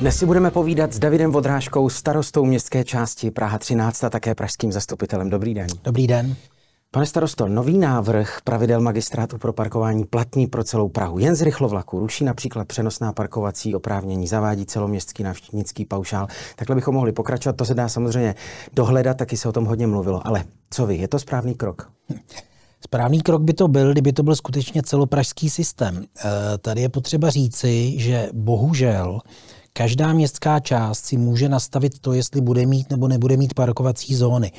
Dnes si budeme povídat s Davidem Vodrážkou, starostou městské části Praha 13 a také pražským zastupitelem. Dobrý den. Dobrý den. Pane starosto, nový návrh pravidel magistrátu pro parkování platný pro celou Prahu. Jen z rychlovlaku ruší například přenosná parkovací oprávnění, zavádí celoměstský návštěvnický paušál. Takhle bychom mohli pokračovat, to se dá samozřejmě dohledat, taky se o tom hodně mluvilo. Ale co vy, je to správný krok? Správný krok by to byl, kdyby to byl skutečně celopražský systém. Eh, tady je potřeba říci, že bohužel Každá městská část si může nastavit to, jestli bude mít nebo nebude mít parkovací zóny.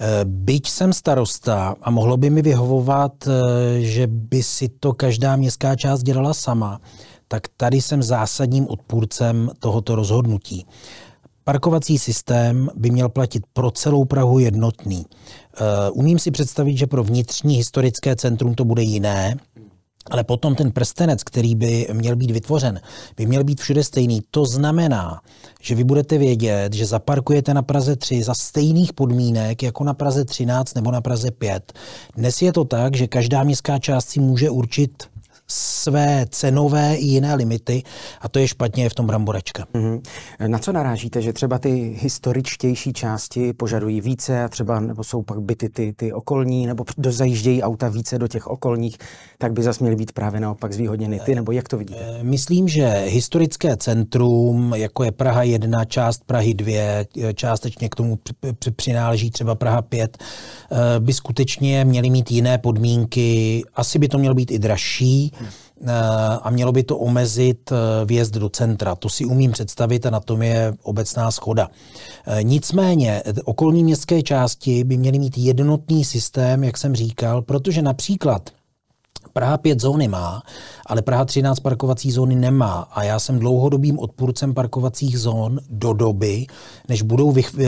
Eh, byť jsem starosta a mohlo by mi vyhovovat, eh, že by si to každá městská část dělala sama, tak tady jsem zásadním odpůrcem tohoto rozhodnutí. Parkovací systém by měl platit pro celou Prahu jednotný. Eh, umím si představit, že pro vnitřní historické centrum to bude jiné, ale potom ten prstenec, který by měl být vytvořen, by měl být všude stejný. To znamená, že vy budete vědět, že zaparkujete na Praze 3 za stejných podmínek jako na Praze 13 nebo na Praze 5. Dnes je to tak, že každá městská část si může určit své cenové i jiné limity a to je špatně v tom bramborečka. Mm-hmm. Na co narážíte, že třeba ty historičtější části požadují více a třeba nebo jsou pak byty ty, ty okolní nebo dozajíždějí auta více do těch okolních, tak by zase měly být právě naopak zvýhodněny ty, nebo jak to vidíte? Eh, myslím, že historické centrum, jako je Praha 1, část Prahy 2, eh, částečně k tomu přináleží třeba Praha 5, eh, by skutečně měly mít jiné podmínky. Asi by to mělo být i dražší, Eh, a mělo by to omezit eh, vjezd do centra. To si umím představit a na tom je obecná schoda. Eh, nicméně okolní městské části by měly mít jednotný systém, jak jsem říkal, protože například Praha 5 zóny má, ale Praha 13 parkovací zóny nemá. A já jsem dlouhodobým odpůrcem parkovacích zón do doby, než budou vych, eh,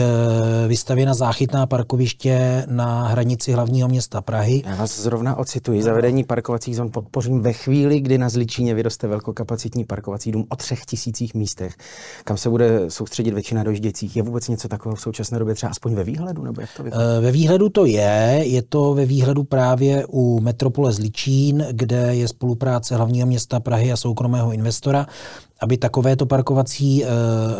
vystavěna záchytná parkoviště na hranici hlavního města Prahy. Já vás zrovna ocituji. Zavedení parkovacích zón podpořím ve chvíli, kdy na Zličíně vyroste velkokapacitní parkovací dům o třech tisících místech, kam se bude soustředit většina dojížděcích. Je vůbec něco takového v současné době třeba aspoň ve výhledu? Nebo jak to eh, Ve výhledu to je. Je to ve výhledu právě u metropole Zličín Zlín, kde je spolupráce hlavního města Prahy a soukromého investora, aby takovéto parkovací, eh,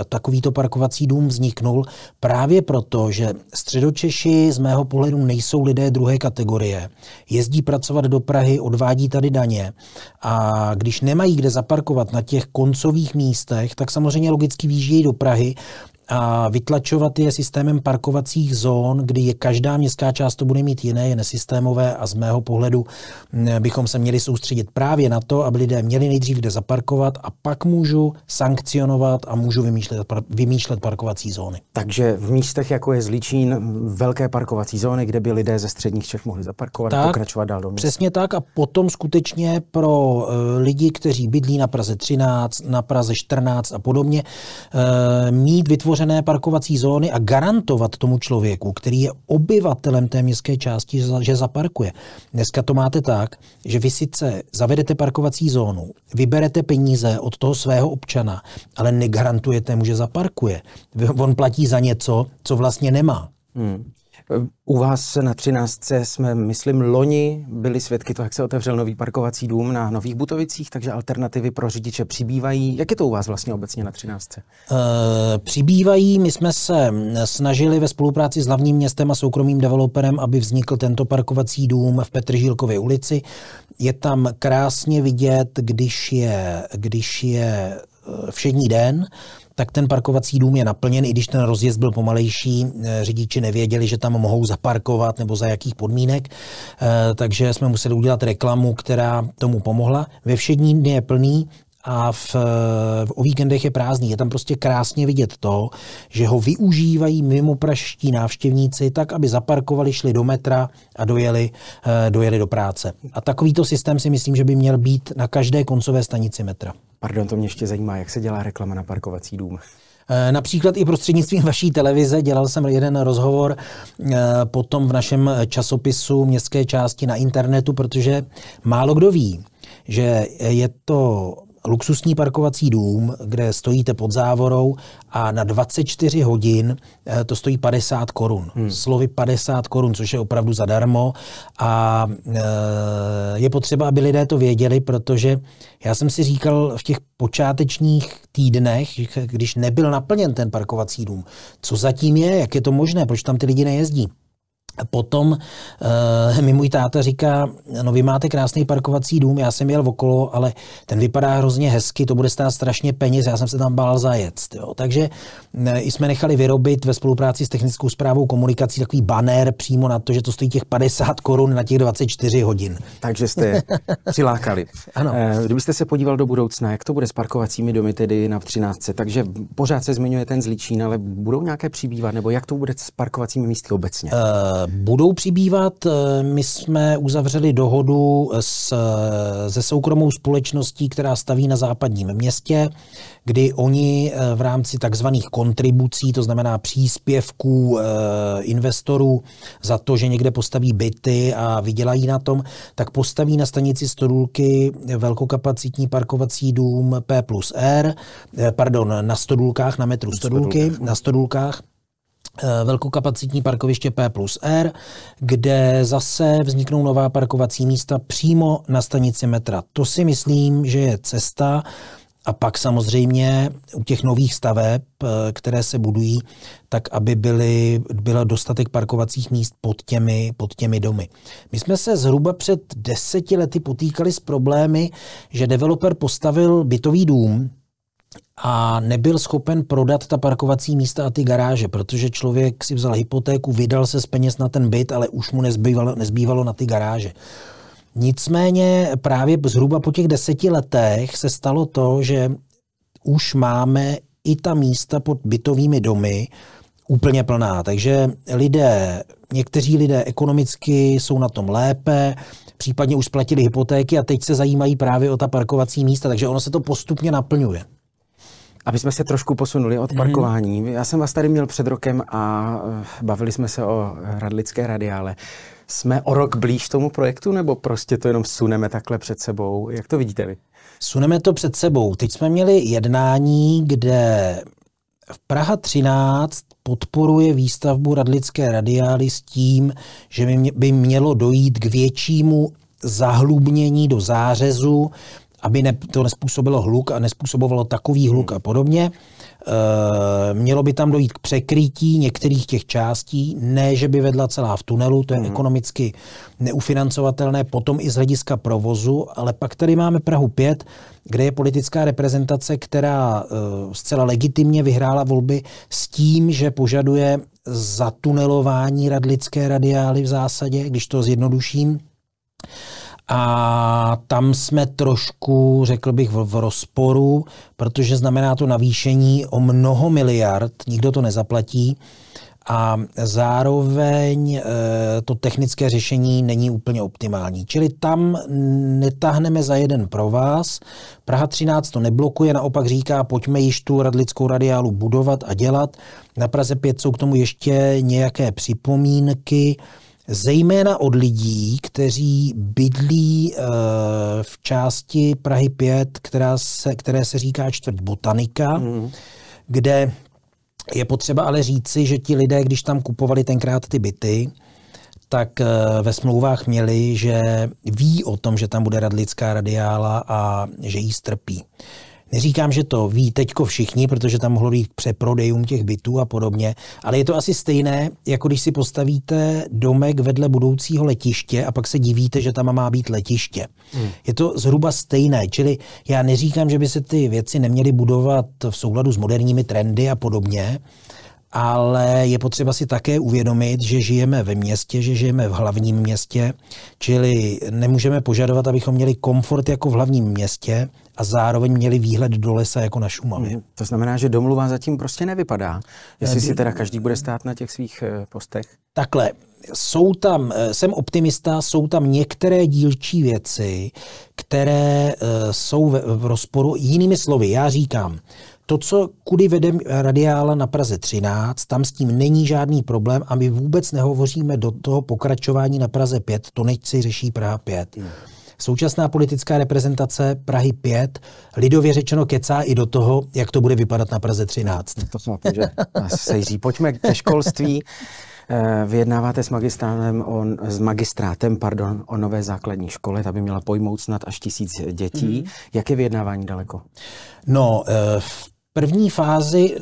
takovýto parkovací dům vzniknul právě proto, že středočeši z mého pohledu nejsou lidé druhé kategorie. Jezdí pracovat do Prahy, odvádí tady daně a když nemají kde zaparkovat na těch koncových místech, tak samozřejmě logicky výjíždějí do Prahy a vytlačovat je systémem parkovacích zón, kdy je každá městská část to bude mít jiné, je nesystémové a z mého pohledu bychom se měli soustředit právě na to, aby lidé měli nejdřív kde zaparkovat a pak můžu sankcionovat a můžu vymýšlet, vymýšlet parkovací zóny. Takže v místech, jako je Zlíčín, velké parkovací zóny, kde by lidé ze středních Čech mohli zaparkovat tak, a pokračovat dál do města. Přesně tak a potom skutečně pro e, lidi, kteří bydlí na Praze 13, na Praze 14 a podobně, e, mít vytvořit vytvořené parkovací zóny a garantovat tomu člověku, který je obyvatelem té městské části, že zaparkuje. Dneska to máte tak, že vy sice zavedete parkovací zónu, vyberete peníze od toho svého občana, ale negarantujete mu, že zaparkuje. On platí za něco, co vlastně nemá. Hmm. U vás na 13. jsme, myslím, loni byli svědky toho, jak se otevřel nový parkovací dům na Nových Butovicích, takže alternativy pro řidiče přibývají. Jak je to u vás vlastně obecně na 13. E, eh, přibývají. My jsme se snažili ve spolupráci s hlavním městem a soukromým developerem, aby vznikl tento parkovací dům v Petržílkově ulici. Je tam krásně vidět, když je, když je eh, všední den, tak ten parkovací dům je naplněn, i když ten rozjezd byl pomalejší, eh, řidiči nevěděli, že tam mohou zaparkovat nebo za jakých podmínek, eh, takže jsme museli udělat reklamu, která tomu pomohla. Ve všední dny je plný, a v, eh, v, o víkendech je prázdný. Je tam prostě krásně vidět to, že ho využívají mimo praští návštěvníci tak, aby zaparkovali, šli do metra a dojeli, dojeli do práce. A takovýto systém si myslím, že by měl být na každé koncové stanici metra. Pardon, to mě ještě zajímá, jak se dělá reklama na parkovací dům. Eh, například i prostřednictvím vaší televize dělal jsem jeden rozhovor eh, potom v našem časopisu městské části na internetu, protože málo kdo ví, že je to luxusní parkovací dům, kde stojíte pod závorou a na 24 hodin eh, to stojí 50 korun. Hmm. Slovy 50 korun, což je opravdu zadarmo. A eh, je potřeba, aby lidé to věděli, protože já jsem si říkal v těch počátečních týdnech, když nebyl naplněn ten parkovací dům, co zatím je, jak je to možné, proč tam ty lidi nejezdí. Potom uh, mi můj táta říká, no vy máte krásný parkovací dům, já jsem jel okolo, ale ten vypadá hrozně hezky, to bude stát strašně peněz, já jsem se tam bál zajet. Jo. Takže uh, jsme nechali vyrobit ve spolupráci s technickou zprávou komunikací takový banner přímo na to, že to stojí těch 50 korun na těch 24 hodin. Takže jste přilákali. ano. Eh, kdybyste se podíval do budoucna, jak to bude s parkovacími domy tedy na 13. Takže pořád se zmiňuje ten zličín, ale budou nějaké přibývat, nebo jak to bude s parkovacími místy obecně? Uh, Budou přibývat. Eh, my jsme uzavřeli dohodu s, eh, se soukromou společností, která staví na západním městě, kdy oni eh, v rámci takzvaných kontribucí, to znamená příspěvků investorů za to, že někde postaví byty a vydělají na tom, tak postaví na stanici Stodulky velkokapacitní parkovací dům P plus R, pardon, na Stodulkách, na metru Stodulky, na Stodulkách Eh, velkokapacitní parkoviště P plus R, kde zase vzniknou nová parkovací místa přímo na stanici metra. To si myslím, že je cesta, a pak samozřejmě u těch nových staveb, eh, které se budují, tak aby byly, byla dostatek parkovacích míst pod těmi, pod těmi domy. My jsme se zhruba před deseti lety potýkali s problémy, že developer postavil bytový dům, a nebyl schopen prodat ta parkovací místa a ty garáže, protože člověk si vzal hypotéku, vydal se z peněz na ten byt, ale už mu nezbývalo, nezbývalo na ty garáže. Nicméně právě zhruba po těch deseti letech se stalo to, že už máme i ta místa pod bytovými domy úplně plná. Takže lidé, někteří lidé ekonomicky jsou na tom lépe, případně už splatili hypotéky a teď se zajímají právě o ta parkovací místa, takže ono se to postupně naplňuje. Aby jsme se trošku posunuli od mhm. parkování. Mm-hmm. Já jsem vás tady měl před rokem a eh, bavili jsme se o radlické radiále. Jsme o rok blíž tomu projektu, nebo prostě to jenom suneme takhle před sebou? Jak to vidíte vy? Suneme to před sebou. Teď jsme měli jednání, kde v Praha 13 podporuje výstavbu radlické radiály s tím, že by mělo dojít k většímu zahlubnění do zářezu, aby ne, to nespůsobilo hluk a nespůsobovalo takový hluk a podobně. E, mělo by tam dojít k překrytí některých těch částí, ne, že by vedla celá v tunelu, to je mm. ekonomicky neufinancovatelné, potom i z hlediska provozu, ale pak tady máme Prahu 5, kde je politická reprezentace, která e, zcela legitimně vyhrála volby s tím, že požaduje zatunelování radlické radiály v zásadě, když to zjednoduším, a tam jsme trošku, řekl bych, v, v rozporu, protože znamená to navýšení o mnoho miliard, nikdo to nezaplatí. A zároveň e, to technické řešení není úplně optimální. Čili tam netahneme za jeden pro vás. Praha 13 to neblokuje, naopak říká, pojďme již tu radlickou radiálu budovat a dělat. Na Praze 5 jsou k tomu ještě nějaké připomínky. E, zejména od lidí, kteří bydlí eh, v části Prahy 5, která se, které se říká čtvrť Botanika, mm. kde je potřeba ale říci, že ti lidé, když tam kupovali tenkrát ty byty, tak eh, ve smlouvách měli, že ví o tom, že tam bude radlická radiála a že jí strpí. Neříkám, že to ví teďko všichni, protože tam mohlo být přeprodejům těch bytů a podobně, ale je to asi stejné, jako když si postavíte domek vedle budoucího letiště a pak se divíte, že tam má být letiště. Hmm. Je to zhruba stejné, čili já neříkám, že by se ty věci neměly budovat v souladu s moderními trendy a podobně, ale je potřeba si také uvědomit, že žijeme ve městě, že žijeme v hlavním městě, čili nemůžeme požadovat, abychom měli komfort jako v hlavním městě, a zároveň měli výhled do lesa jako na Šumavě. Mhm. To znamená, že domluva zatím prostě nevypadá, jestli eh, si teda každý bude stát na těch svých eh, postech. Takhle, jsou tam, eh, jsem optimista, jsou tam některé dílčí věci, které jsou v rozporu. Jinými slovy, já říkám, to, co kudy vede radiála na Praze 13, tam s tím není žádný problém a my vůbec nehovoříme do toho pokračování na Praze 5, to nechci řeší Praha 5. Hmm. Současná politická reprezentace Prahy 5 lidově řečeno kecá i do toho, jak to bude vypadat na Praze 13. To chápu, že sejří. Pojďme ke školství. Eh, vyjednáváte s, magistrátem o, s magistrátem pardon, o nové základní škole, ta by měla pojmout snad až tisíc dětí. Mm. Jak je vyjednávání daleko? No, eh, v první fázi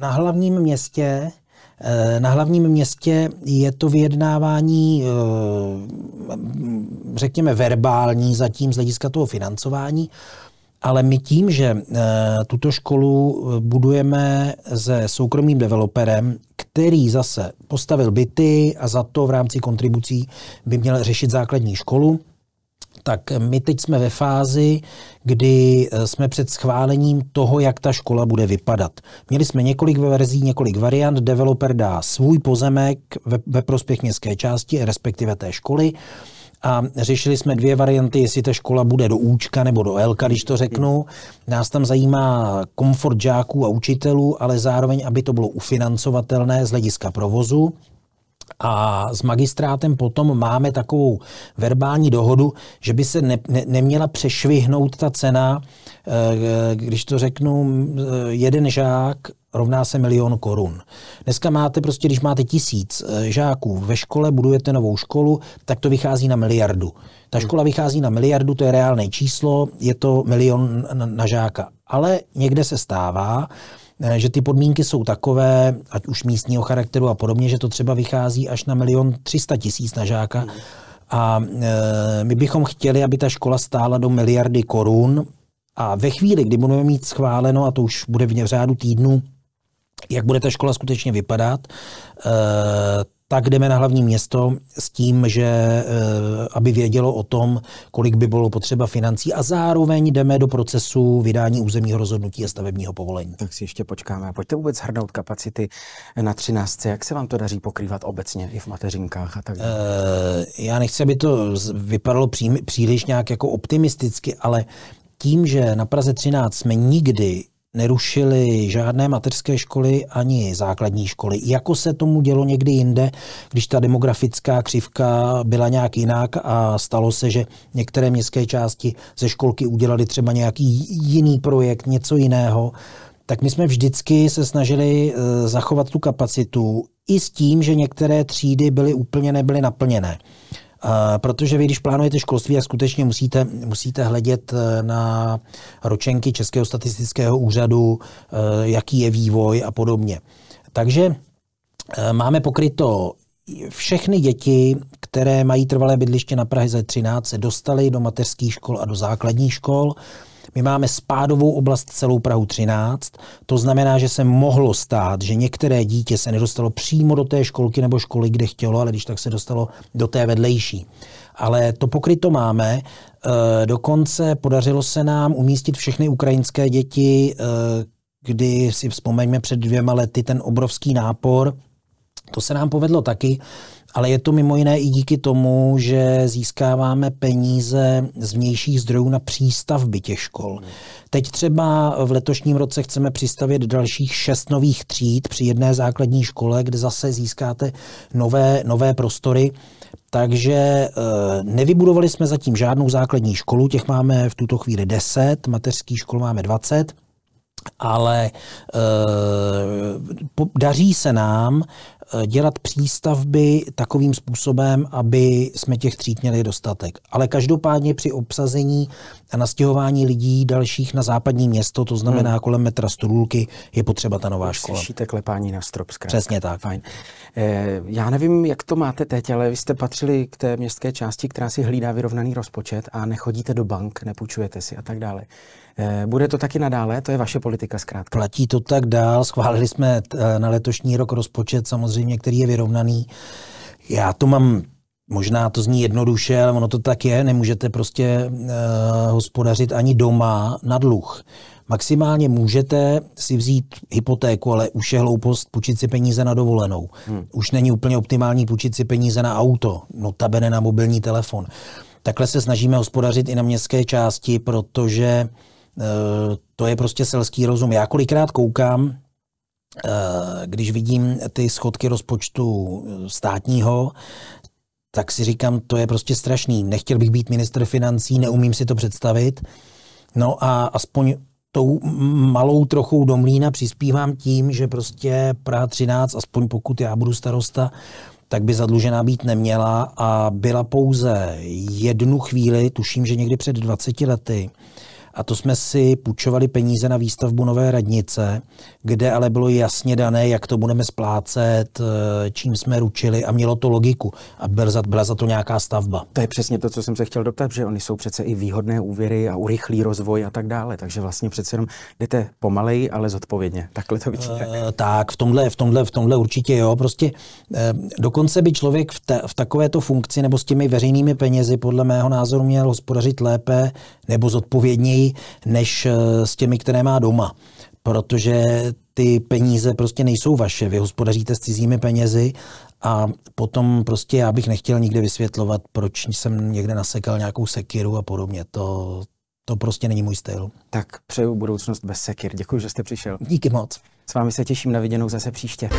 na hlavním městě Eh, na hlavním městě je to vyjednávání, eh, řekněme, verbální zatím z hlediska toho financování, ale my tím, že eh, tuto školu budujeme se soukromým developerem, který zase postavil byty a za to v rámci kontribucí by měl řešit základní školu, tak my teď jsme ve fázi, kdy eh, jsme před schválením toho, jak ta škola bude vypadat. Měli jsme několik verzí, několik variant. Developer dá svůj pozemek ve, ve prospěch městské části, respektive té školy a řešili jsme dvě varianty, jestli ta škola bude do Účka nebo do Elka, když to řeknu. Nás tam zajímá komfort žáků a učitelů, ale zároveň, aby to bylo ufinancovatelné z hlediska provozu. A s magistrátem potom máme takovou verbální dohodu, že by se ne, ne, neměla přešvihnout ta cena, eh, když to řeknu, eh, jeden žák rovná se milion korun. Dneska máte prostě, když máte tisíc eh, žáků ve škole, budujete novou školu, tak to vychází na miliardu. Ta škola vychází na miliardu, to je reálné číslo, je to milion na žáka. Ale někde se stává, že ty podmínky jsou takové, ať už místního charakteru a podobně, že to třeba vychází až na milion třista tisíc na žáka. A e, my bychom chtěli, aby ta škola stála do miliardy korun a ve chvíli, kdy budeme mít schváleno, a to už bude v řádu týdnu, jak bude ta škola skutečně vypadat, e, tak jdeme na hlavní město s tím, že e, aby vědělo o tom, kolik by bylo potřeba financí a zároveň jdeme do procesu vydání územního rozhodnutí a stavebního povolení. Tak si ještě počkáme. Pojďte vůbec hrnout kapacity na 13. Jak se vám to daří pokrývat obecně i v mateřinkách a tak dále? E, já nechci, aby to vypadalo příliš nějak jako optimisticky, ale tím, že na Praze 13 jsme nikdy nerušili žádné mateřské školy ani základní školy. Jako se tomu dělo někdy jinde, když ta demografická křivka byla nějak jinak a stalo se, že některé městské části ze školky udělali třeba nějaký jiný projekt, něco jiného, tak my jsme vždycky se snažili e, zachovat tu kapacitu i s tím, že některé třídy byly úplně nebyly naplněné. Eh, protože vy, když plánujete školství a skutečně musíte, musíte hledět eh, na ročenky Českého statistického úřadu, eh, jaký je vývoj a podobně. Takže máme pokryto všechny děti, které mají trvalé bydliště na Prahy ze 13, se dostaly do mateřských škol a do základních škol. My máme spádovou oblast celou Prahu 13, to znamená, že se mohlo stát, že některé dítě se nedostalo přímo do té školky nebo školy, kde chtělo, ale když tak se dostalo do té vedlejší. Ale to pokryto máme. E, dokonce podařilo se nám umístit všechny ukrajinské děti, e, kdy si vzpomeňme před dvěma lety ten obrovský nápor, to se nám povedlo taky, ale je to mimo jiné i díky tomu, že získáváme peníze z vnějších zdrojů na přístavby těch škol. Teď třeba v letošním roce chceme přistavit dalších šest nových tříd při jedné základní škole, kde zase získáte nové, nové prostory. Takže eh, nevybudovali jsme zatím žádnou základní školu, těch máme v tuto chvíli 10, mateřských škol máme 20 ale e, daří se nám Eh, dělat přístavby takovým způsobem, aby jsme těch tříd měli dostatek. Ale každopádně při obsazení a nastěhování lidí dalších na západní město, to znamená hmm. kolem metra Studulky, je potřeba ta nová Už škola. Slyšíte klepání na strop Přesně tak. Fajn. Eh, já nevím, jak to máte teď, ale vy jste patřili k té městské části, která si hlídá vyrovnaný rozpočet a nechodíte do bank, nepůjčujete si a tak dále. Eh, bude to taky nadále? To je vaše politika zkrátka. Platí to tak dál. Schválili jsme na letošní rok rozpočet samozřejmě samozřejmě, který je vyrovnaný. Já to mám možná to zní jednoduše, ale ono to tak je, nemůžete prostě uh, hospodařit ani doma na dluh. Maximálně můžete si vzít hypotéku, ale už je hloupost půjčit si peníze na dovolenou. Hmm. Už není úplně optimální půjčit si peníze na auto, notabene na mobilní telefon. Takhle se snažíme hospodařit i na městské části, protože e, to je prostě selský rozum. Já kolikrát koukám, Eh, když vidím ty schodky rozpočtu eh, státního, tak si říkám, to je prostě strašný. Nechtěl bych být minister financí, neumím si to představit. No a aspoň tou malou trochu do mlína přispívám tím, že prostě Praha 13, aspoň pokud já budu starosta, tak by zadlužená být neměla a byla pouze jednu chvíli, tuším, že někdy před 20 lety, a to jsme si půjčovali peníze na výstavbu nové radnice, kde ale bylo jasně dané, jak to budeme splácet, eh, čím jsme ručili a mělo to logiku. A byl za, byla za to nějaká stavba. To je přesně to, co jsem se chtěl doptat, že oni jsou přece i výhodné úvěry a urychlí rozvoj a tak dále. Takže vlastně přece jenom jdete pomalej, ale zodpovědně. Takhle to vidíte. E, tak, v tomhle, v, tomhle, v tomhle určitě jo. Prostě e, dokonce by člověk v, ta, v takovéto funkci nebo s těmi veřejnými penězi podle mého názoru měl hospodařit lépe nebo zodpovědněji levněji než eh, s těmi, které má doma. Protože ty peníze prostě nejsou vaše, vy hospodaříte s cizími penězi a potom prostě já bych nechtěl nikde vysvětlovat, proč jsem někde nasekal nějakou sekiru a podobně. To, to prostě není můj styl. Tak přeju budoucnost bez sekir. Děkuji, že jste přišel. Díky moc. S vámi se těším na viděnou zase příště.